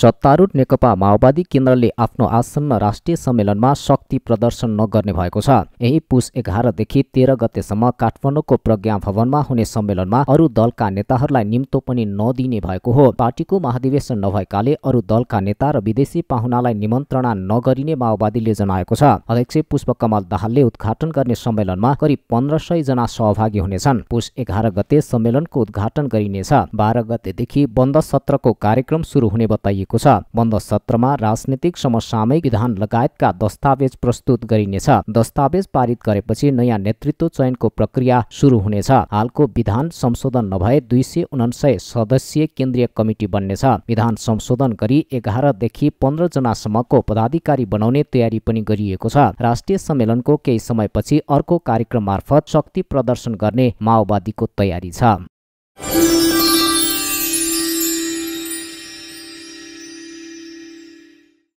सत्तारूढ नेकपा माओवादी केन्द्रले आफ्नो आसन्न राष्ट्रिय सम्मेलनमा शक्ति प्रदर्शन नगर्ने भएको छ यही पुस एघारदेखि तेह्र गतेसम्म काठमाडौँको प्रज्ञा भवनमा हुने सम्मेलनमा अरू दलका नेताहरूलाई निम्तो पनि नदिने भएको हो पार्टीको महाधिवेशन नभएकाले अरू दलका नेता र विदेशी पाहुनालाई निमन्त्रणा नगरिने माओवादीले जनाएको छ अध्यक्ष पुष्पकमल दाहालले उद्घाटन गर्ने सम्मेलनमा करिब पन्ध्र सय जना सहभागी हुनेछन् पुस एघार गते सम्मेलनको उद्घाटन गरिनेछ बाह्र गतेदेखि बन्द सत्रको कार्यक्रम सुरु हुने बताइएको गरिएको छ बन्द सत्रमा राजनीतिक समसामयिक विधान लगायतका दस्तावेज प्रस्तुत गरिनेछ दस्तावेज पारित गरेपछि नयाँ नेतृत्व चयनको प्रक्रिया सुरु हुनेछ हालको विधान संशोधन नभए दुई सय उनासय सदस्यीय केन्द्रीय कमिटी बन्नेछ विधान संशोधन गरी एघारदेखि पन्ध्रजनासम्मको पदाधिकारी बनाउने तयारी पनि गरिएको छ राष्ट्रिय सम्मेलनको केही समयपछि अर्को कार्यक्रम मार्फत शक्ति प्रदर्शन गर्ने माओवादीको तयारी छ